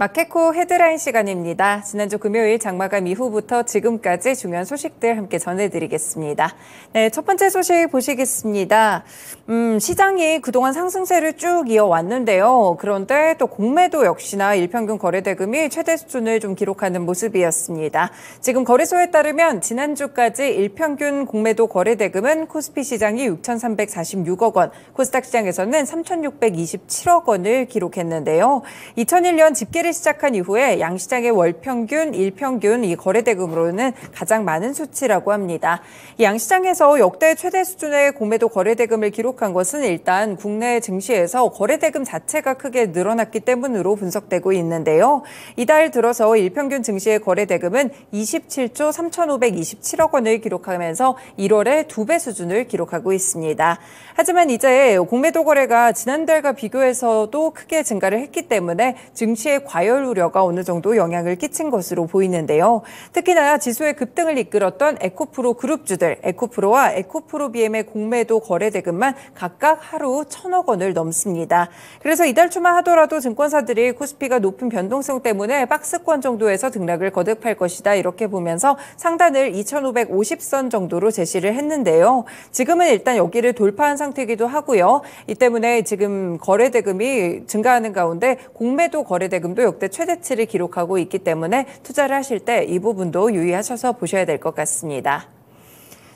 마케코 헤드라인 시간입니다. 지난주 금요일 장마감 이후부터 지금까지 중요한 소식들 함께 전해드리겠습니다. 네, 첫 번째 소식 보시겠습니다. 음, 시장이 그동안 상승세를 쭉 이어왔는데요. 그런데 또 공매도 역시나 일평균 거래대금이 최대 수준을 좀 기록하는 모습이었습니다. 지금 거래소에 따르면 지난주까지 일평균 공매도 거래대금은 코스피 시장이 6,346억 원, 코스닥 시장에서는 3,627억 원을 기록했는데요. 2001년 집계를 하락 시작한 이후에 양시장의 월평균, 일평균 이 거래대금으로는 가장 많은 수치라고 합니다. 양시장에서 역대 최대 수준의 공매도 거래대금을 기록한 것은 일단 국내 증시에서 거래대금 자체가 크게 늘어났기 때문으로 분석되고 있는데요. 이달 들어서 일평균 증시의 거래대금은 27조 3,527억 원을 기록하면서 1월에 두배 수준을 기록하고 있습니다. 하지만 이제 공매도 거래가 지난달과 비교해서도 크게 증가를 했기 때문에 증시의 과 과열 우려가 어느 정도 영향을 끼친 것으로 보이는데요. 특히나 지수의 급등을 이끌었던 에코프로 그룹주들, 에코프로와 에코프로비엠의 공매도 거래 대금만 각각 하루 천억 원을 넘습니다. 그래서 이달 초만 하더라도 증권사들이 코스피가 높은 변동성 때문에 박스권 정도에서 등락을 거듭할 것이다 이렇게 보면서 상단을 2,550선 정도로 제시를 했는데요. 지금은 일단 여기를 돌파한 상태이기도 하고요. 이 때문에 지금 거래대금이 증가하는 가운데 공매도 거래대금도 역대 최대치를 기록하고 있기 때문에 투자를 하실 때 이 부분도 유의하셔서 보셔야 될 것 같습니다.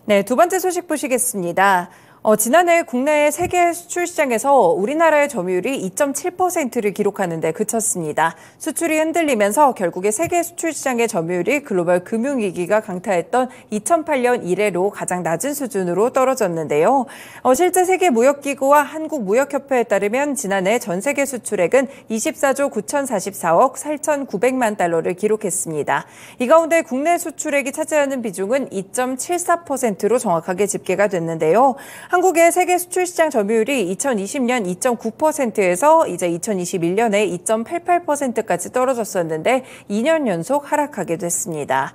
네, 두 번째 소식 보시겠습니다. 어, 지난해 국내 세계 수출 시장에서 우리나라의 점유율이 2.7%를 기록하는데 그쳤습니다. 수출이 흔들리면서 결국에 세계 수출 시장의 점유율이 글로벌 금융위기가 강타했던 2008년 이래로 가장 낮은 수준으로 떨어졌는데요. 어, 실제 세계 무역기구와 한국무역협회에 따르면 지난해 전 세계 수출액은 24조 9,044억 8,900만 달러를 기록했습니다. 이 가운데 국내 수출액이 차지하는 비중은 2.74%로 정확하게 집계가 됐는데요. 한국의 세계 수출 시장 점유율이 2020년 2.9%에서 이제 2021년에 2.88%까지 떨어졌었는데 2년 연속 하락하게 됐습니다.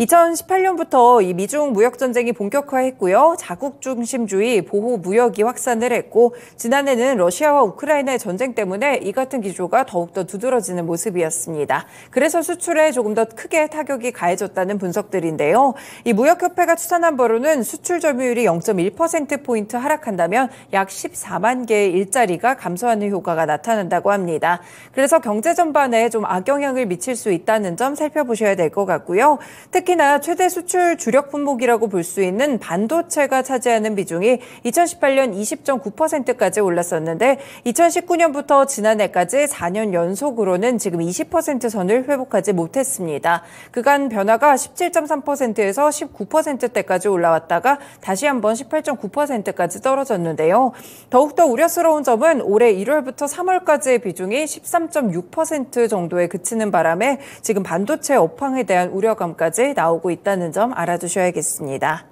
2018년부터 이 미중 무역 전쟁이 본격화했고요. 자국 중심주의 보호 무역이 확산을 했고 지난해는 러시아와 우크라이나의 전쟁 때문에 이 같은 기조가 더욱더 두드러지는 모습이었습니다. 그래서 수출에 조금 더 크게 타격이 가해졌다는 분석들인데요. 이 무역협회가 추산한 바로는 수출 점유율이 0.1% 포인트 하락한다면 약 14만 개의 일자리가 감소하는 효과가 나타난다고 합니다. 그래서 경제 전반에 좀 악영향을 미칠 수 있다는 점 살펴보셔야 될 것 같고요. 특히 특히나 최대 수출 주력 품목이라고 볼 수 있는 반도체가 차지하는 비중이 2018년 20.9%까지 올랐었는데 2019년부터 지난해까지 4년 연속으로는 지금 20% 선을 회복하지 못했습니다. 그간 변화가 17.3%에서 19%대까지 올라왔다가 다시 한번 18.9%까지 떨어졌는데요. 더욱더 우려스러운 점은 올해 1월부터 3월까지의 비중이 13.6% 정도에 그치는 바람에 지금 반도체 업황에 대한 우려감까지 나오고 있다는 점 알아두셔야겠습니다.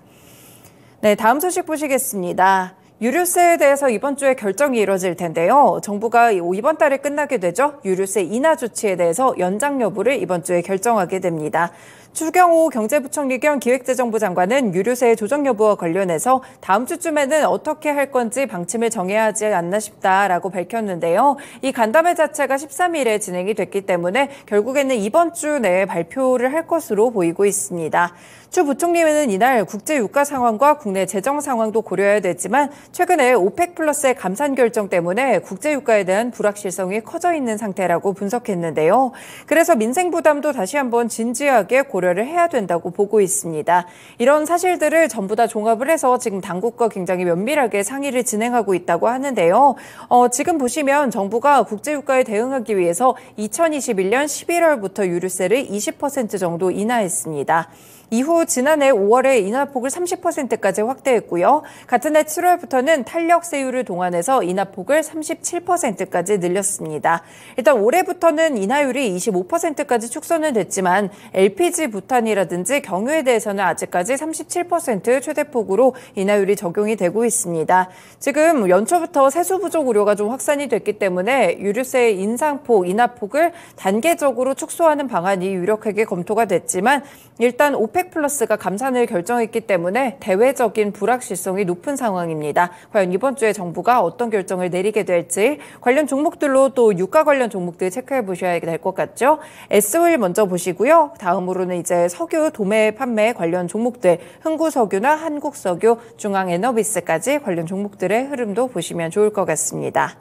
네, 다음 소식 보시겠습니다. 유류세에 대해서 이번 주에 결정이 이뤄질 텐데요. 정부가 이번 달에 끝나게 되죠. 유류세 인하 조치에 대해서 연장 여부를 이번 주에 결정하게 됩니다. 추경호 경제부총리 겸 기획재정부 장관은 유류세 조정 여부와 관련해서 다음 주쯤에는 어떻게 할 건지 방침을 정해야 하지 않나 싶다라고 밝혔는데요. 이 간담회 자체가 13일에 진행이 됐기 때문에 결국에는 이번 주 내에 발표를 할 것으로 보이고 있습니다. 추 부총리는 이날 국제 유가 상황과 국내 재정 상황도 고려해야 되지만 최근에 오펙 플러스의 감산 결정 때문에 국제 유가에 대한 불확실성이 커져 있는 상태라고 분석했는데요. 그래서 민생 부담도 다시 한번 진지하게 고 고려를 해야 된다고 보고 있습니다. 이런 사실들을 전부 다 종합을 해서 지금 당국과 굉장히 면밀하게 상의를 진행하고 있다고 하는데요. 어, 지금 보시면 정부가 국제유가에 대응하기 위해서 2021년 11월부터 유류세를 20% 정도 인하했습니다. 이후 지난해 5월에 인하폭을 30%까지 확대했고요. 같은 해 7월부터는 탄력세율을 동안해서 인하폭을 37%까지 늘렸습니다. 일단 올해부터는 인하율이 25%까지 축소는 됐지만 LPG 부탄이라든지 경유에 대해서는 아직까지 37% 최대폭으로 인하율이 적용이 되고 있습니다. 지금 연초부터 세수 부족 우려가 좀 확산이 됐기 때문에 유류세 인상폭, 인하폭을 단계적으로 축소하는 방안이 유력하게 검토가 됐지만 일단 오 오펙 플러스가 감산을 결정했기 때문에 대외적인 불확실성이 높은 상황입니다. 과연 이번 주에 정부가 어떤 결정을 내리게 될지 관련 종목들로 또 유가 관련 종목들 체크해 보셔야 될 것 같죠. S오일 먼저 보시고요. 다음으로는 이제 석유 도매 판매 관련 종목들 흥구석유나 한국석유, 중앙에너비스까지 관련 종목들의 흐름도 보시면 좋을 것 같습니다.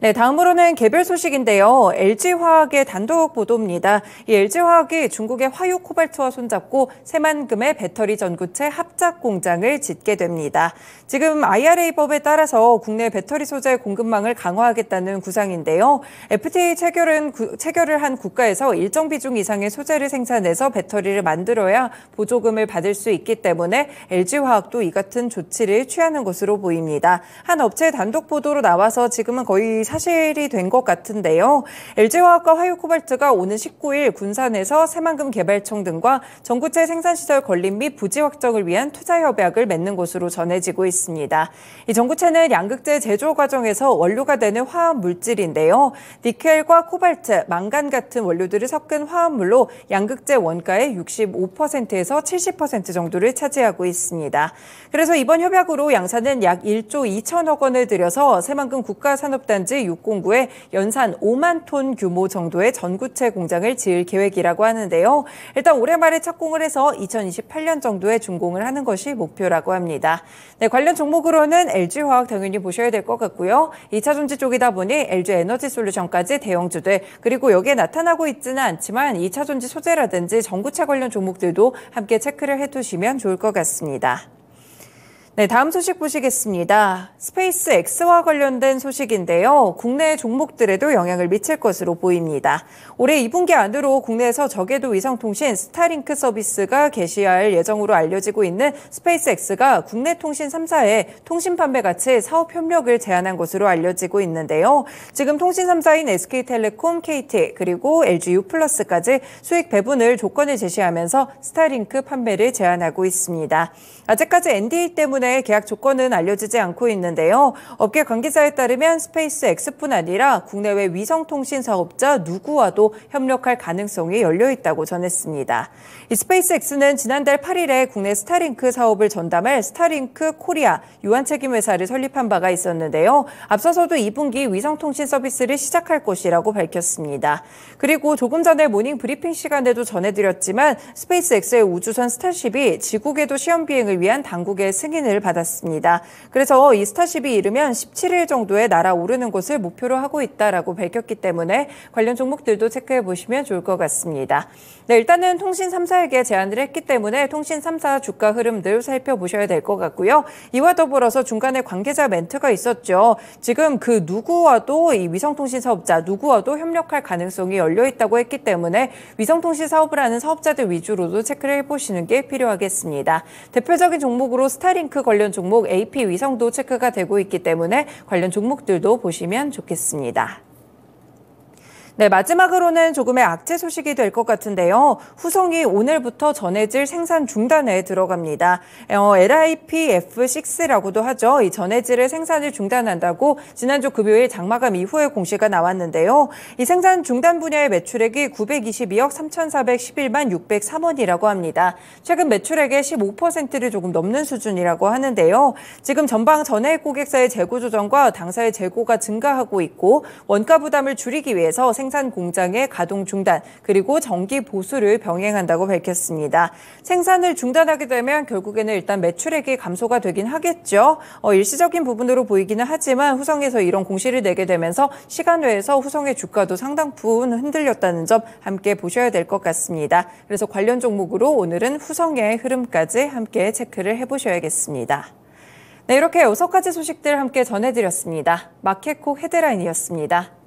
네, 다음으로는 개별 소식인데요. LG화학의 단독 보도입니다. 이 LG화학이 중국의 화유 코발트와 손잡고 새만금의 배터리 전구체 합작 공장을 짓게 됩니다. 지금 IRA법에 따라서 국내 배터리 소재 공급망을 강화하겠다는 구상인데요. FTA 체결은 체결을 한 국가에서 일정 비중 이상의 소재를 생산해서 배터리를 만들어야 보조금을 받을 수 있기 때문에 LG화학도 이 같은 조치를 취하는 것으로 보입니다. 한 업체 단독 보도로 나와서 지금은 거의 사실이 된 것 같은데요. LG화학과 화유코발트가 오는 19일 군산에서 새만금 개발청 등과 전구체 생산시설 건립 및 부지 확정을 위한 투자 협약을 맺는 것으로 전해지고 있습니다. 이 전구체는 양극재 제조 과정에서 원료가 되는 화합 물질인데요. 니켈과 코발트, 망간 같은 원료들을 섞은 화합물로 양극재 원가의 65%에서 70% 정도를 차지하고 있습니다. 그래서 이번 협약으로 양산은 약 1조 2천억 원을 들여서 새만금 국가산업단지 609에 연산 5만 톤 규모 정도의 전구체 공장을 지을 계획이라고 하는데요. 일단 올해 말에 착공을 해서 2028년 정도에 준공을 하는 것이 목표라고 합니다. 네, 관련 종목으로는 LG화학 당연히 보셔야 될 것 같고요. 2차 전지 쪽이다 보니 LG 에너지 솔루션까지 대형주들 그리고 여기에 나타나고 있지는 않지만 2차 전지 소재라든지 전구체 관련 종목들도 함께 체크를 해두시면 좋을 것 같습니다. 네, 다음 소식 보시겠습니다. 스페이스 X와 관련된 소식인데요. 국내 종목들에도 영향을 미칠 것으로 보입니다. 올해 2분기 안으로 국내에서 저궤도 위성통신 스타링크 서비스가 개시할 예정으로 알려지고 있는 스페이스 X가 국내 통신 3사에 통신 판매 가치 사업 협력을 제안한 것으로 알려지고 있는데요. 지금 통신 3사인 SK텔레콤, KT 그리고 LGU+까지 수익 배분을 조건을 제시하면서 스타링크 판매를 제안하고 있습니다. 아직까지 NDA 때문에 때문에 네, 계약 조건은 알려지지 않고 있는데요. 업계 관계자에 따르면 스페이스 X뿐 아니라 국내외 위성통신 사업자 누구와도 협력할 가능성이 열려 있다고 전했습니다. 이 스페이스 X는 지난달 8일에 국내 스타링크 사업을 전담할 스타링크 코리아 유한책임회사를 설립한 바가 있었는데요. 앞서서도 2분기 위성통신 서비스를 시작할 것이라고 밝혔습니다. 그리고 조금 전에 모닝 브리핑 시간에도 전해드렸지만 스페이스 X의 우주선 스타쉽이 지구궤도 시험 비행을 위한 당국의 승인을 지원을 받았습니다. 그래서 이 스타쉽이 이르면 17일 정도에 날아오르는 곳을 목표로 하고 있다라고 밝혔기 때문에 관련 종목들도 체크해 보시면 좋을 것 같습니다. 네, 일단은 통신 3사에게 제안을 했기 때문에 통신 3사 주가 흐름들 살펴보셔야 될 것 같고요. 이와 더불어서 중간에 관계자 멘트가 있었죠. 지금 그 누구와도 이 위성통신 사업자 누구와도 협력할 가능성이 열려 있다고 했기 때문에 위성통신 사업을 하는 사업자들 위주로도 체크를 해보시는 게 필요하겠습니다. 대표적인 종목으로 스타링크 테크 관련 종목 AP 위성도 체크가 되고 있기 때문에 관련 종목들도 보시면 좋겠습니다. 네, 마지막으로는 조금의 악재 소식이 될 것 같은데요. 후성이 오늘부터 전해질 생산 중단에 들어갑니다. 어, LIPF6라고도 하죠. 이 전해질을 생산을 중단한다고 지난주 금요일 장마감 이후에 공시가 나왔는데요. 이 생산 중단 분야의 매출액이 922억 3,411만 603원이라고 합니다. 최근 매출액의 15%를 조금 넘는 수준이라고 하는데요. 지금 전방 전해 고객사의 재고 조정과 당사의 재고가 증가하고 있고 원가 부담을 줄이기 위해서 생 생산 공장의 가동 중단 그리고 정기 보수를 병행한다고 밝혔습니다. 생산을 중단하게 되면 결국에는 일단 매출액이 감소가 되긴 하겠죠. 어, 일시적인 부분으로 보이기는 하지만 후성에서 이런 공시를 내게 되면서 시간 외에서 후성의 주가도 상당분 흔들렸다는 점 함께 보셔야 될 것 같습니다. 그래서 관련 종목으로 오늘은 후성의 흐름까지 함께 체크를 해보셔야겠습니다. 네, 이렇게 여섯 가지 소식들 함께 전해드렸습니다. 마켓코 헤드라인이었습니다.